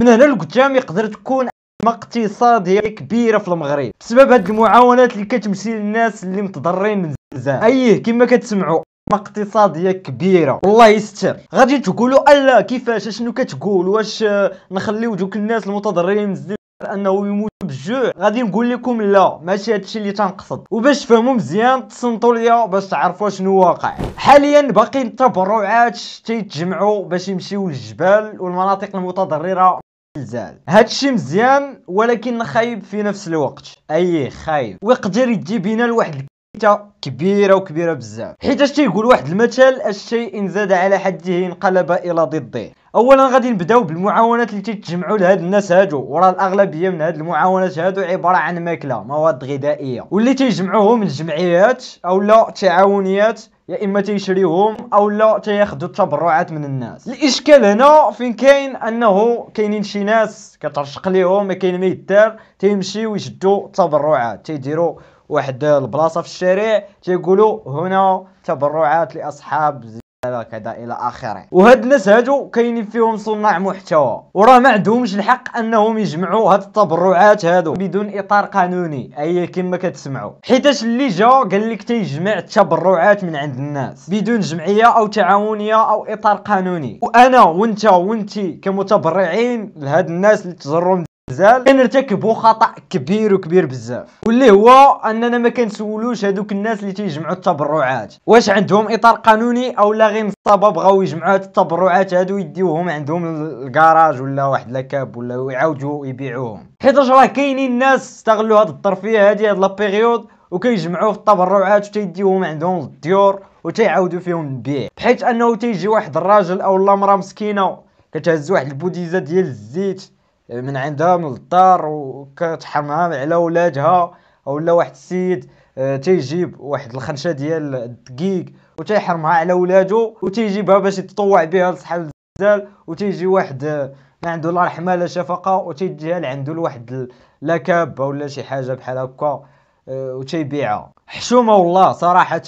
من هنا لقدام يقدر تكون ازمه اقتصاديه كبيره في المغرب بسبب هاد المعاونات اللي كتمشي للناس اللي متضررين من الزلزال ايه كما كتسمعوا اقتصاديه كبيره الله يستر غادي تقولوا الا كيفاش شنو كتقول واش نخليو دوك الناس المتضررين من الزلزال انه يموت بالجوع غادي نقول لكم لا ماشي هادشي اللي تنقصد وباش تفهموا مزيان تصنتوا ليا باش تعرفوا شنو واقع حاليا باقي التبرعات تيتجمعوا باش يمشيو للجبال والمناطق المتضرره زال هادشي مزيان ولكن خايب في نفس الوقت اي خايب ويقدر يجي بينا لواحد كبيرة وكبيرة بزاف حيت تيقول واحد المثل الشيء إن زاد على حده انقلب إلى ضده أولا غادي نبداو بالمعاونات اللي تيتجمعوا لهاد الناس هادو وراه الأغلبية من هاد المعاونات هادو عبارة عن ماكلة مواد غذائية واللي تيجمعوهم الجمعيات أو لا تعاونيات يا اما تيشريهم او لا تياخذوا التبرعات من الناس الاشكال هنا فين كاين انه كاينين شي ناس كترشق ليهم ما كاين ما يدار تيمشيو يشدوا تبرعات تيديروا واحد البلاصه في الشارع تيقولوا هنا تبرعات لاصحاب كذا الى اخره وهاد الناس هادو كاينين فيهم صناع محتوى وراه ما عندهمش الحق انهم يجمعوا هاد التبرعات هادو بدون اطار قانوني اي كما كتسمعوا حيتاش اللي جا قال لك تيجمع التبرعات من عند الناس بدون جمعيه او تعاونيه او اطار قانوني وانا وانت وانت كمتبرعين لهاد الناس اللي تجروا مازال كنرتكبوا خطا كبير وكبير بزاف واللي هو اننا ما كنسولوش هذوك الناس اللي تيجمعوا التبرعات واش عندهم اطار قانوني او لا غير مصطبه بغاو يجمعوا التبرعات هادو يديوهم عندهم الكراج ولا واحد لاكاب ولا يعاودوا يبيعوهم حيت راه كاينين ناس استغلوا هاد الظرفيه هادي هاد لابيريود وكيجمعوا في التبرعات وتيديوهم عندهم للديور وتيعاودوا فيهم البيع بحيث انه تيجي واحد الراجل او المراه مسكينه كتهز واحد البوديزه ديال الزيت يعني من عندها من الدار وكتحمام على ولادها ولا واحد السيد آه، تيجيب واحد الخنشه ديال الدقيق وتيحرمها على ولادو وتيجيبها باش يتطوع بها لصحاب الزال وتيجي واحد آه، ما عنده لا رحمه لا شفقه وتيديها لعندو لواحد لا كابه ولا شي حاجه بحال هكا آه، وتيبيعها حشومه والله صراحه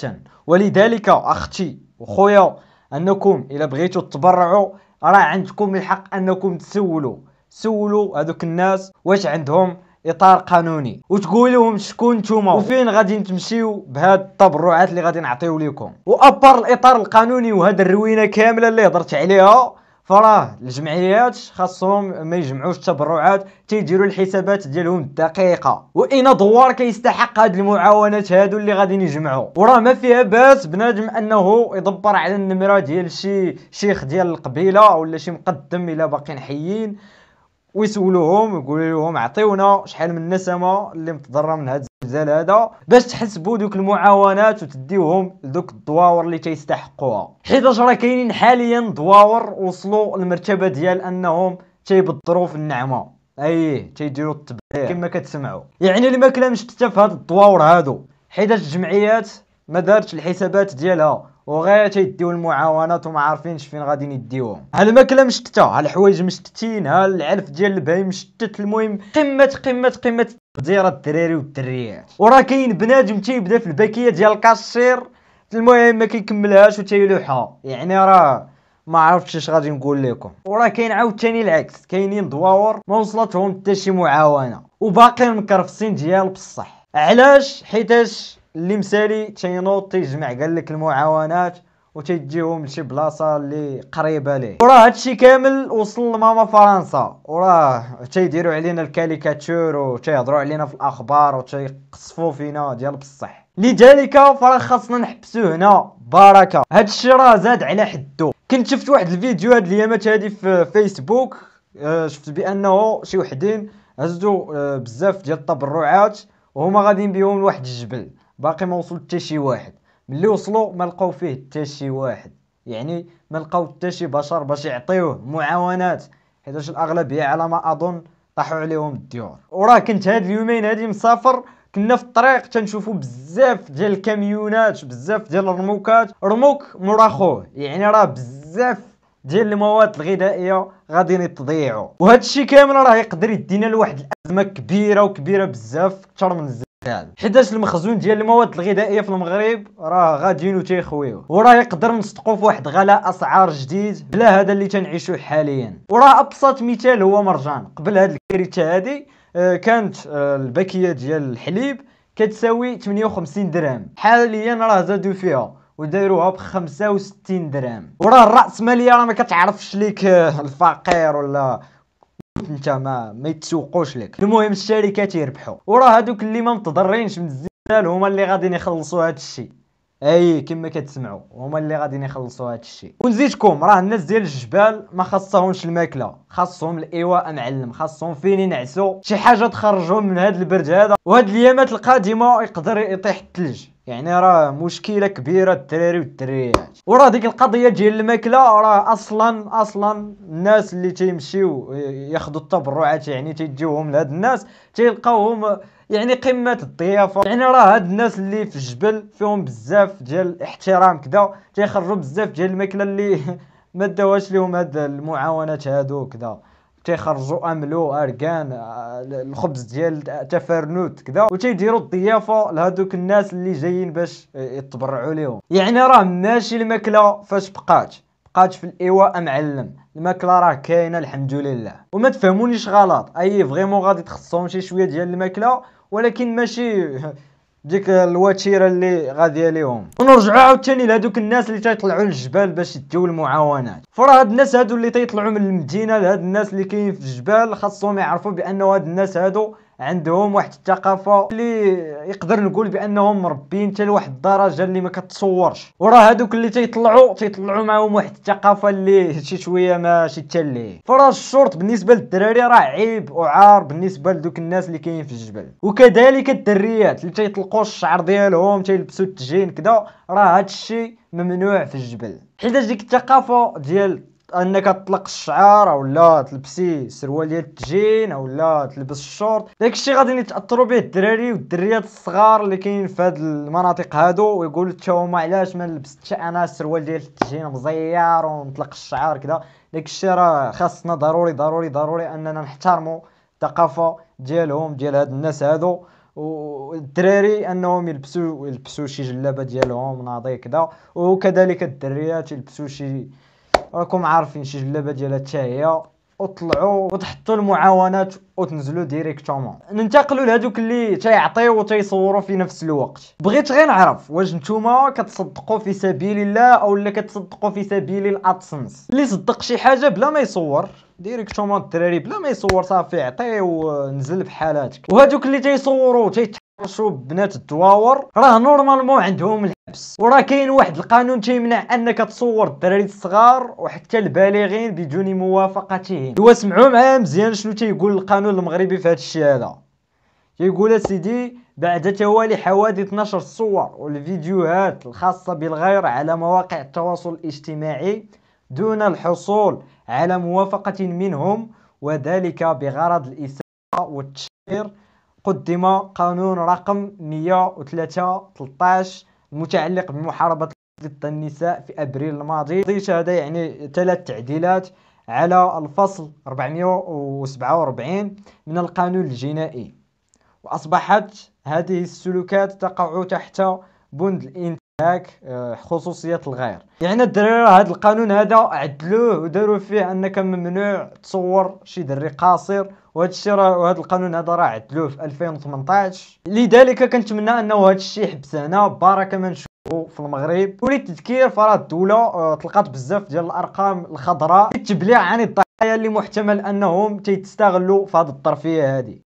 ولذلك اختي وخويا انكم الا بغيتو تبرعوا راه عندكم الحق انكم تسولوا تسولوا هذوك الناس واش عندهم اطار قانوني وتقول لهم شكون نتوما وفين غادي تمشيو بهاد التبرعات اللي غادي نعطيو لكم وابر الاطار القانوني وهاد الروينه كامله اللي هضرت عليها فراه الجمعيات خاصهم ما يجمعوش التبرعات تيديروا الحسابات ديالهم الدقيقه وان دوار كيستحق هاد المعاونات هادو اللي غادي يجمعوا وراه ما فيها باس بنادم انه يدبر على النمره ديال شي شيخ ديال القبيله ولا شي مقدم الا باقيين حيين ويسولوهم يقول لهم عطيونا شحال من النسمه اللي متضرره من هذا الزلزال هذا باش تحسبوا دوك المعاونات وتديوهم لدوك الدواور اللي تيستحقوها حيت راه كاينين حاليا دواور وصلوا للمرتبه ديال انهم تيبضروا في النعمه ايه تيديروا التبذير كما كتسمعوا يعني الماكله مشتته في هاد الدواور هادو حيت الجمعيات ما دارتش الحسابات ديالها وغير تيديو المعاونات وما عارفينش فين غادي يديوهم الماكله مشتته الحوايج مشتتين العلف ديال البهيم مشتت المهم قمه قمه قمه تزيره الدراري والدريات وراه كاين بنادم تيبدا في الباكيه ديال الكاشير المهم ما كيكملهاش وتيلوحها يعني راه ما عرفتش اش غادي نقول لكم وراه كاين عاوتاني العكس كاينين دواور ما وصلتهم حتى شي معاونه وباقيين مكرفسين ديال بصح علاش حيتاش اللي مسالي تينوض تيجمع قال لك المعاونات وتيجيهم لشي بلاصه اللي قريبه ليه وراه هادشي كامل وصل لماما فرنسا وراه تيديروا علينا الكاليكاتور وتيهضروا علينا في الاخبار وتيقصفوا فينا ديال بصح لذلك فراه خاصنا نحبسو هنا بركه هادشي راه زاد على حدو كنت شفت واحد الفيديو هاد الايامات هادي في فيسبوك آه، شفت بانه شي وحدين هزوا آه، بزاف ديال التبرعات وهما غاديين بيهم لواحد الجبل باقي ما وصل حتى شي واحد ملي وصلوا ما لقاو فيه حتى شي واحد يعني ما لقاو حتى شي بشر باش يعطيوه معاونات حيتاش الاغلبيه على ما اظن طاحوا عليهم الديور وراه كنت هاد اليومين هادي مسافر كنا في الطريق تنشوفوا بزاف ديال الكاميونات بزاف ديال الرموكات رموك مراخوه يعني راه بزاف ديال المواد الغذائيه غاديين تضيعوا وهذا الشيء كامل راه يقدر يدينا لواحد الازمه كبيره وكبيره بزاف اكثر من الزمن فعلا حيتاش المخزون ديال المواد الغذائيه في المغرب راه غاديين و تيخويو وراه يقدر نصدقوا في واحد غلاء اسعار جديد بلا هذا اللي تنعيشوه حاليا وراه ابسط مثال هو مرجان قبل هذه الكريته هذه آه، كانت آه، الباكيه ديال الحليب كتساوي 58 درهم حاليا راه زادوا فيها ودايروها ب 65 درهم وراه الراسماليه راه ما كتعرفش ليك آه، الفقير ولا انت ما ما يتسوقوش لك المهم الشركات يربحوا وراه هذوك اللي ما متضرينش من هما اللي غاديين يخلصوا هذا الشيء اي كما كتسمعوا هما اللي غاديين يخلصوا هذا الشيء ونزيدكم راه الناس ديال الجبال ما خاصهمش الماكله خاصهم الايواء معلم خاصهم فين ينعسوا شي حاجه تخرجهم من هذا البرد هذا وهاد الايامات القادمه يقدر يطيح الثلج يعني راه مشكله كبيره الدراري والدريات وراه ديك القضيه ديال الماكله راه اصلا اصلا الناس اللي تيمشيو ياخذوا التبرعات يعني تيجيوهم لهاد الناس تيلقاوهم يعني قمه الضيافه يعني راه هاد الناس اللي في الجبل فيهم بزاف ديال الاحترام كدا تيخرجوا بزاف ديال الماكله اللي ما داوهاش لهم هاد المعاونات هادو كدا تيخرجوا املو اركان آه، الخبز ديال تفرنوت كذا وتيديروا الضيافه لهذوك الناس اللي جايين باش يتبرعوا لهم يعني راه ماشي الماكله فاش بقات بقات في الايواء معلم الماكله راه كاينه الحمد لله وما تفهمونيش غلط اي فريمون غادي تخصهم شي شويه ديال الماكله ولكن ماشي ديك الوتيره اللي غادي ليهم ونرجعوا عاوتاني لهذوك الناس اللي تيطلعوا للجبال باش يديو المعاونات فراه هاد الناس هادو اللي تيطلعوا من المدينه لهاد الناس اللي كاين في الجبال خاصهم يعرفوا بانه هاد الناس هادو عندهم واحد الثقافه اللي يقدر نقول بانهم مربين حتى لواحد الدرجه اللي ما كتصورش وراه هذوك اللي تيطلعوا تيطلعوا معاهم واحد الثقافه اللي شي شويه ماشي حتى اللي فراه الشرط بالنسبه للدراري راه عيب وعار بالنسبه لدوك الناس اللي كاين في الجبل وكذلك الدريات اللي تيطلقوا الشعر ديالهم تيلبسوا التجين كذا راه هادشي ممنوع في الجبل حيت ديك الثقافه ديال انك تطلق الشعار او لا تلبسي سروال ديال التجين او لا تلبس الشورت داك الشيء غادي يتاثروا به الدراري والدريات الصغار اللي كاين في هاد المناطق هادو ويقولوا حتى هما علاش ما لبستش انا سروال ديال التجين مزير ونطلق الشعار كذا داك الشيء راه خاصنا ضروري ضروري ضروري اننا نحترموا الثقافه ديالهم ديال هاد الناس هادو والدراري انهم يلبسوا يلبسوا شي جلابه ديالهم ناضي كذا وكذلك الدريات يلبسوا شي راكم عارفين شي جلابه ديالها حتى وطلعوا وتحطوا المعاونات وتنزلوا ديريكتومون ننتقلوا لهذوك اللي تيعطيو وتيصوروا في نفس الوقت بغيت غير نعرف واش نتوما كتصدقوا في سبيل الله او لا كتصدقوا في سبيل الادسنس اللي صدق شي حاجه بلا ما يصور ديريكتومون الدراري بلا ما يصور صافي عطيه ونزل بحالاتك وهذوك اللي تيصوروا تيت شوف بنات الدواور راه نورمالمون عندهم الحبس وراه كاين واحد القانون تيمنع انك تصور الدراري الصغار وحتى البالغين بدون موافقتهم ايوا سمعوا معايا مزيان شنو تيقول القانون المغربي في هذا الشيء هذا تيقول اسيدي بعد توالي حوادث نشر الصور والفيديوهات الخاصة بالغير على مواقع التواصل الاجتماعي دون الحصول على موافقة منهم وذلك بغرض الإساءة والتشهير قدم قانون رقم 113 المتعلق بمحاربة ضد النساء في أبريل الماضي هذا يعني ثلاث تعديلات على الفصل 447 من القانون الجنائي وأصبحت هذه السلوكات تقع تحت بند الانتهاك آه، خصوصية الغير يعني الدراري هذا القانون هذا عدلوه وداروا فيه أنك ممنوع تصور شي دري قاصر وهذا الشيء وهذا القانون هذا راه عدلوه في 2018 لذلك كنتمنى انه هذا الشيء يحبس هنا بركه ما في المغرب وللتذكير فراه الدوله طلقات آه، بزاف ديال الارقام الخضراء للتبليغ عن الضحايا اللي محتمل انهم تيتستغلوا في هذه الطرفيه هذه